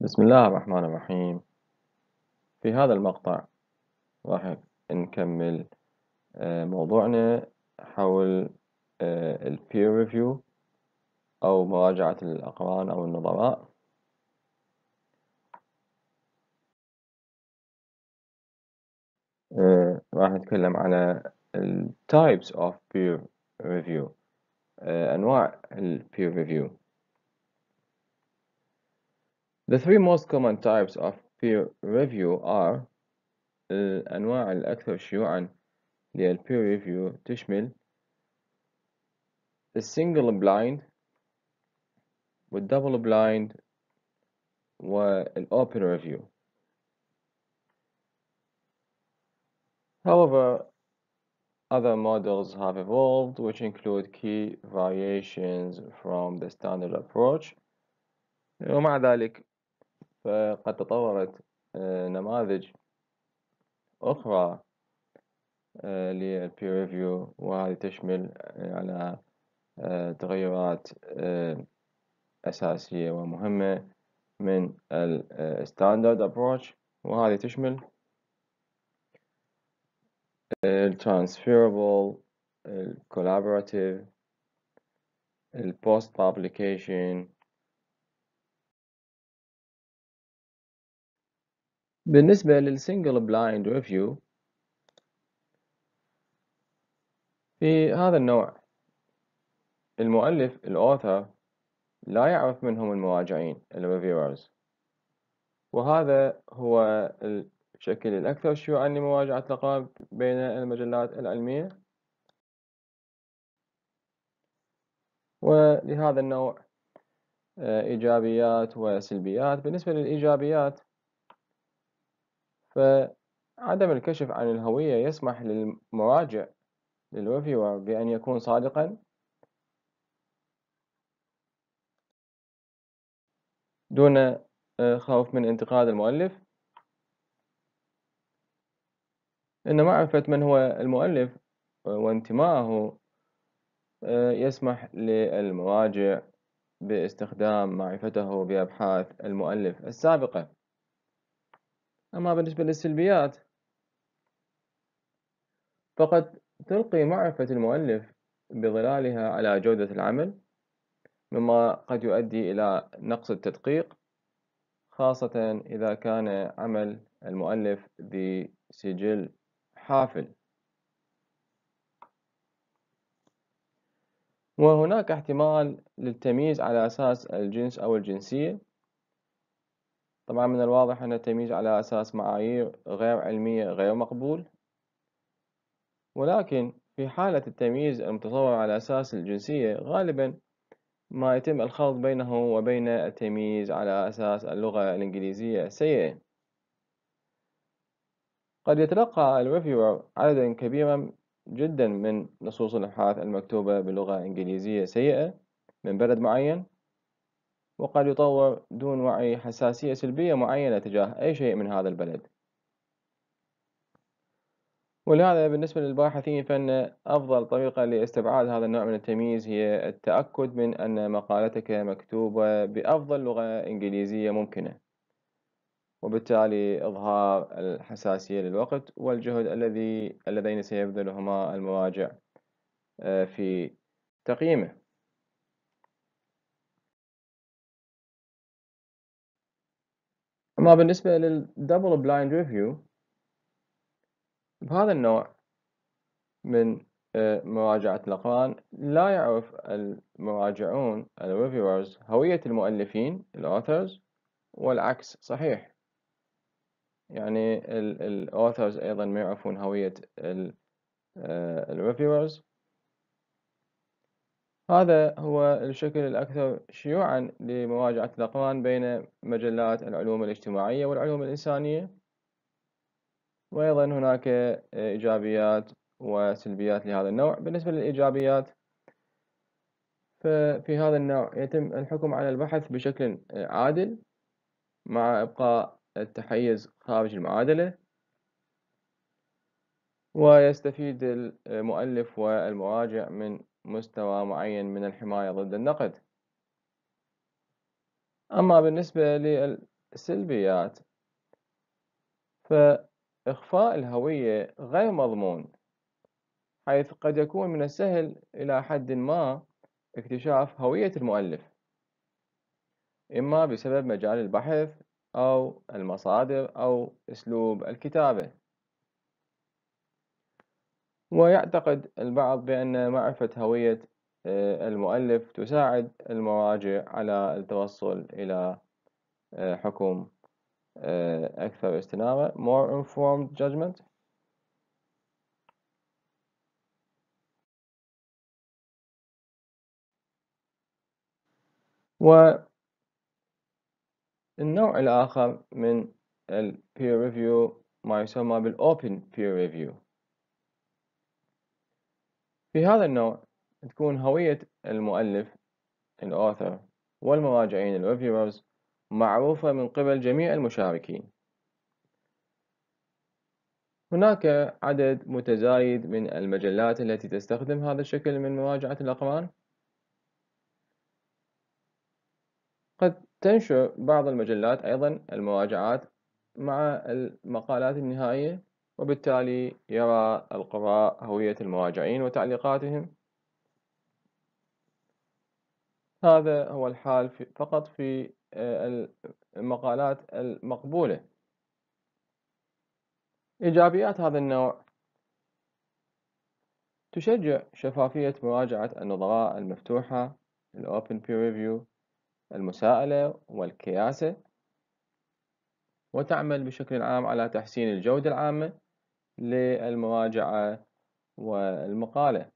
بسم الله الرحمن الرحيم في هذا المقطع راح نكمل آه، موضوعنا حول آه، peer review أو مراجعة الأقران أو النظراء آه، راح نتكلم على types of peer review أنواع peer review The three most common types of peer review are الأنواع uh, الأكثر شيوعا للpeer peer review تشمل the single blind وال double blind وال open review. However, other models have evolved, which include key variations from the standard approach. ومع ذلك فقد تطورت آه، نماذج أخرى آه، للبير ريفيو وهذه تشمل آه، على تغيرات أساسية ومهمة من الستاندرد أبروتش وهذه تشمل الترانسفيربل الكولابوراتيف البوست بابليكيشن بالنسبة للسنجل بلايند ريفيو في هذا النوع المؤلف الأوثر لا يعرف منهم المراجعين الريفيورز وهذا هو الشكل الأكثر شيوعا لمراجعة لقاب بين المجلات العلمية ولهذا النوع آه، إيجابيات وسلبيات بالنسبة للإيجابيات فعدم الكشف عن الهوية يسمح للمراجع للوفي بأن يكون صادقا دون آه، خوف من انتقاد المؤلف إن معرفة من هو المؤلف آه، وانتمائه آه، يسمح للمراجع باستخدام معرفته بأبحاث المؤلف السابقة أما بالنسبة للسلبيات فقد تلقي معرفة المؤلف بظلالها على جودة العمل مما قد يؤدي إلى نقص التدقيق خاصة إذا كان عمل المؤلف ذي سجل حافل وهناك احتمال للتمييز على أساس الجنس أو الجنسية طبعا من الواضح أن التمييز على أساس معايير غير علمية غير مقبول ولكن في حالة التمييز المتصور على أساس الجنسية غالبا ما يتم الخلط بينه وبين التمييز على أساس اللغة الإنجليزية السيئة قد يتلقى الريفيور عددا كبيرا جدا من نصوص الأبحاث المكتوبة بلغة إنجليزية سيئة من بلد معين وقد يطور دون وعي حساسية سلبية معينة تجاه أي شيء من هذا البلد ولهذا بالنسبة للباحثين فإن أفضل طريقة لاستبعاد هذا النوع من التمييز هي التأكد من أن مقالتك مكتوبة بأفضل لغة إنجليزية ممكنة وبالتالي إظهار الحساسية للوقت والجهد الذي اللذين سيبذلهما المراجع آه، في تقييمه أما بالنسبة للدبل بلايند ريفيو بهذا النوع من آه، مراجعة الأقران لا يعرف المراجعون الريفيورز هوية المؤلفين الأوثرز والعكس صحيح يعني الأوثرز أيضا ما يعرفون هوية الريفيورز آه، هذا هو الشكل الأكثر شيوعًا لمراجعة الأقران بين مجلات العلوم الاجتماعية والعلوم الإنسانية، وأيضًا هناك إيجابيات وسلبيات لهذا النوع، بالنسبة للإيجابيات ففي هذا النوع يتم الحكم على البحث بشكل عادل مع إبقاء التحيز خارج المعادلة، ويستفيد المؤلف والمراجع من مستوى معين من الحماية ضد النقد أما بالنسبة للسلبيات فإخفاء الهوية غير مضمون حيث قد يكون من السهل إلى حد ما اكتشاف هوية المؤلف إما بسبب مجال البحث أو المصادر أو أسلوب الكتابة ويعتقد البعض بأن معرفة هوية آه، المؤلف تساعد المراجع على التوصل إلى آه، حكم آه، أكثر استنارة more informed judgment والنوع الآخر من ال peer review ما يسمى بال open peer review في هذا النوع تكون هوية المؤلف الأوثر والمراجعين الريفيورز معروفة من قبل جميع المشاركين هناك عدد متزايد من المجلات التي تستخدم هذا الشكل من مراجعة الأقران قد تنشر بعض المجلات أيضا المراجعات مع المقالات النهائية وبالتالي يرى القراء هوية المراجعين وتعليقاتهم هذا هو الحال فقط في آه، المقالات المقبولة إيجابيات هذا النوع تشجع شفافية مراجعة النظراء المفتوحة الأوبن peer review المساءلة والكياسة وتعمل بشكل عام على تحسين الجودة العامة للمراجعة والمقالة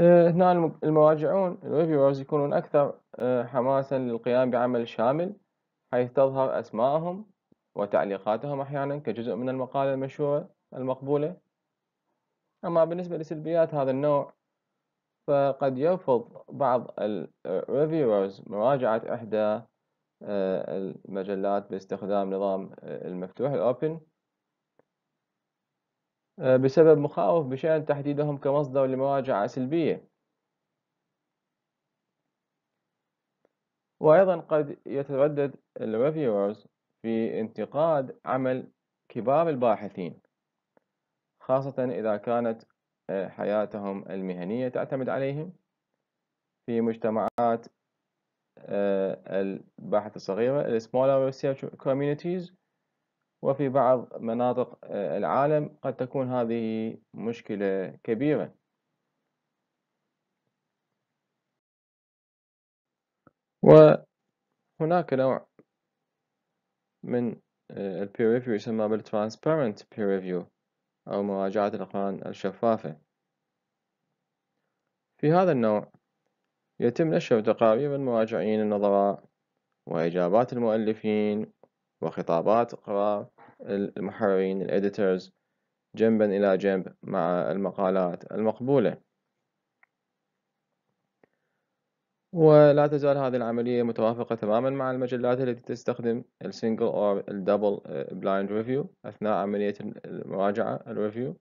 آه، هنا المراجعون الريفيورز يكونون أكثر آه، حماسا للقيام بعمل شامل حيث تظهر أسماءهم وتعليقاتهم أحيانا كجزء من المقالة المشهورة المقبولة أما بالنسبة لسلبيات هذا النوع فقد يرفض بعض الريفيورز آه، مراجعة إحدى المجلات باستخدام نظام آه، المفتوح الأوبن آه، بسبب مخاوف بشأن تحديدهم كمصدر لمراجعة سلبية وأيضا قد يتردد الريفيورز في انتقاد عمل كبار الباحثين خاصة إذا كانت آه، حياتهم المهنية تعتمد عليهم في مجتمعات آه، الباحث الصغيرة smaller research communities وفي بعض مناطق آه، العالم قد تكون هذه مشكلة كبيرة وهناك نوع من آه، البير ريفيو يسمى transparent بير ريفيو أو مراجعة الأقران الشفافة في هذا النوع يتم نشر تقارير المراجعين النظراء وإجابات المؤلفين وخطابات قراء المحررين الإديترز جنبا إلى جنب مع المقالات المقبولة ولا تزال هذه العملية متوافقة تماما مع المجلات التي تستخدم السنجل أو الدبل بلايند ريفيو أثناء عملية المراجعة الريفيو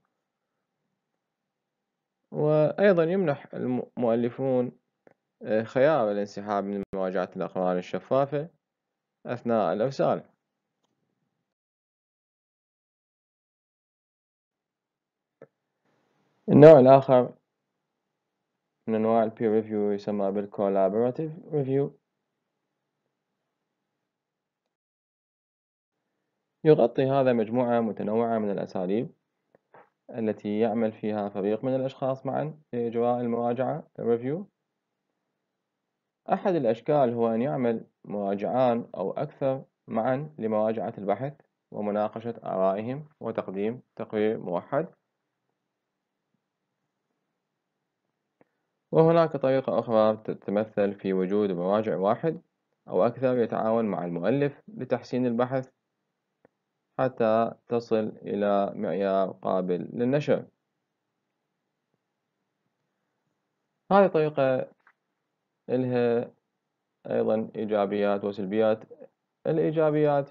وأيضا يمنح المؤلفون خيار الانسحاب من مواجهة الأقرار الشفافة أثناء الإرسال النوع الآخر من أنواع الـ peer review يسمى بالـ collaborative review يغطي هذا مجموعة متنوعة من الأساليب التي يعمل فيها فريق من الأشخاص معا لإجراء المراجعة review أحد الأشكال هو أن يعمل مراجعان أو أكثر معا لمراجعة البحث ومناقشة آرائهم وتقديم تقرير موحد وهناك طريقة أخرى تتمثل في وجود مراجع واحد أو أكثر يتعاون مع المؤلف لتحسين البحث حتى تصل إلى معيار قابل للنشر هذه طريقة إلها أيضا إيجابيات وسلبيات الإيجابيات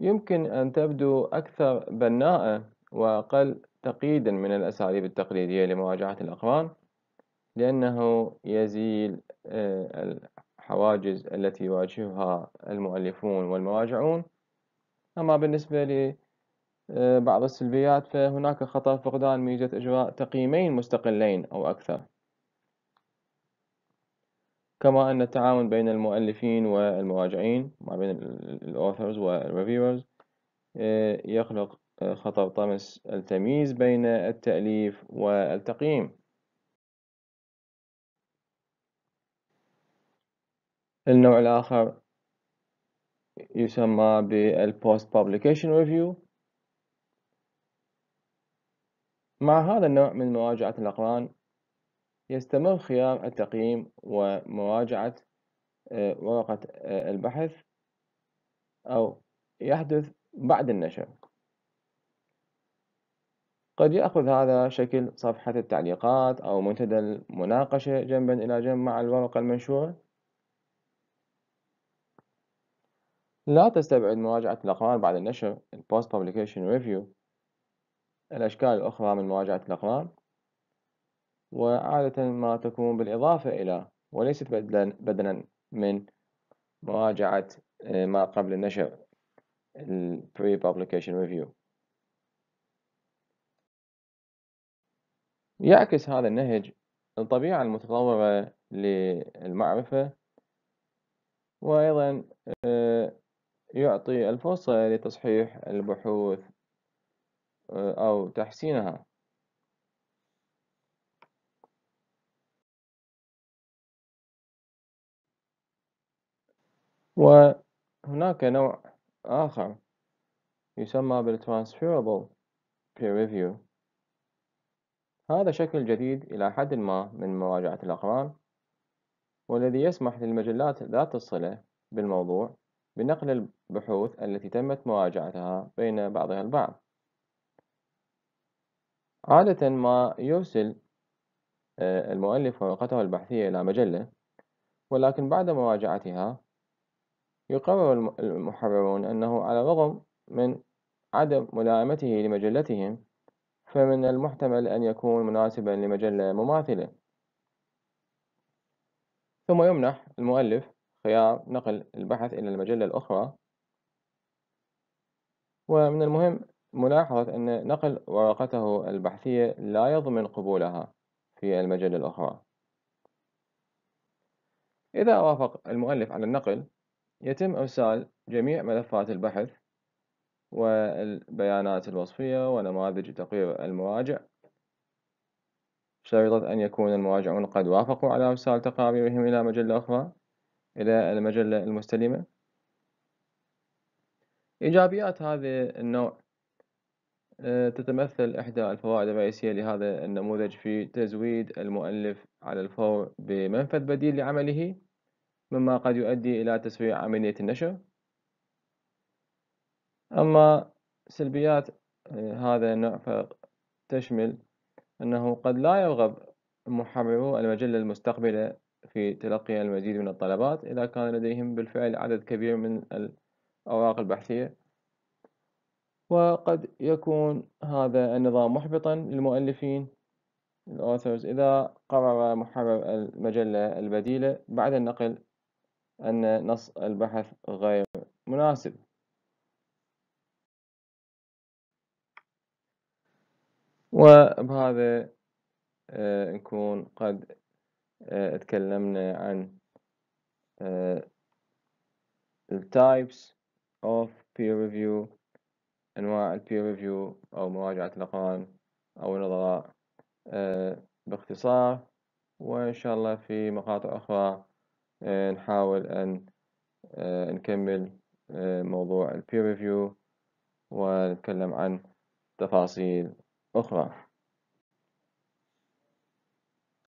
يمكن أن تبدو أكثر بناءة وأقل تقييدا من الأساليب التقليدية لمواجهة الأقران لأنه يزيل آه، الحواجز التي يواجهها المؤلفون والمراجعون أما بالنسبة لبعض آه، السلبيات فهناك خطر فقدان ميزة إجراء تقييمين مستقلين أو أكثر كما أن التعاون بين المؤلفين والمراجعين ما بين الأوثرز والريفيورز آه، يخلق آه، خطر طمس التمييز بين التأليف والتقييم النوع الآخر يسمى post publication Review مع هذا النوع من مراجعة الأقران يستمر خيار التقييم ومراجعة آه، ورقة آه، البحث أو يحدث بعد النشر قد يأخذ هذا شكل صفحة التعليقات أو منتدى المناقشة جنبا إلى جنب مع الورقة المنشورة لا تستبعد مراجعة الأقرار بعد النشر البوست publication review الأشكال الأخرى من مراجعة الأقرار وعادة ما تكون بالإضافة إلى وليست بدلا من مراجعة آه، ما قبل النشر ال Pre-Publication Review يعكس هذا النهج الطبيعة المتطورة للمعرفة وأيضا آه، يعطي الفرصة لتصحيح البحوث آه، أو تحسينها وهناك نوع آخر يسمى بال Transferable Peer Review هذا شكل جديد إلى حد ما من مراجعة الأقران والذي يسمح للمجلات ذات الصلة بالموضوع بنقل البحوث التي تمت مراجعتها بين بعضها البعض عادة ما يرسل آه، المؤلف ورقته البحثية إلى مجلة ولكن بعد مراجعتها يقرر المحررون أنه على الرغم من عدم ملائمته لمجلتهم فمن المحتمل أن يكون مناسبا لمجلة مماثلة ثم يمنح المؤلف خيار نقل البحث إلى المجلة الأخرى ومن المهم ملاحظة أن نقل ورقته البحثية لا يضمن قبولها في المجلة الأخرى إذا وافق المؤلف على النقل يتم إرسال جميع ملفات البحث والبيانات الوصفية ونماذج تقرير المراجع بشريطة أن يكون المراجعون قد وافقوا على إرسال تقاريرهم إلى مجلة أخرى إلى المجلة المستلمة إيجابيات هذا النوع آه، تتمثل إحدى الفوائد الرئيسية لهذا النموذج في تزويد المؤلف على الفور بمنفذ بديل لعمله مما قد يؤدي إلى تسريع عملية النشر أما سلبيات آه، هذا النوع فتشمل أنه قد لا يرغب محررو المجلة المستقبلة في تلقي المزيد من الطلبات إذا كان لديهم بالفعل عدد كبير من الأوراق البحثية وقد يكون هذا النظام محبطا للمؤلفين الأوثرز إذا قرر محرر المجلة البديلة بعد النقل أن نص البحث غير مناسب وبهذا آه، نكون قد آه، تكلمنا عن آه، types of peer review أنواع peer review أو مراجعة الأقران أو النظراء باختصار وإن شاء الله في مقاطع أخرى آه، نحاول أن آه، نكمل آه، موضوع ال peer review ونتكلم عن تفاصيل أخرى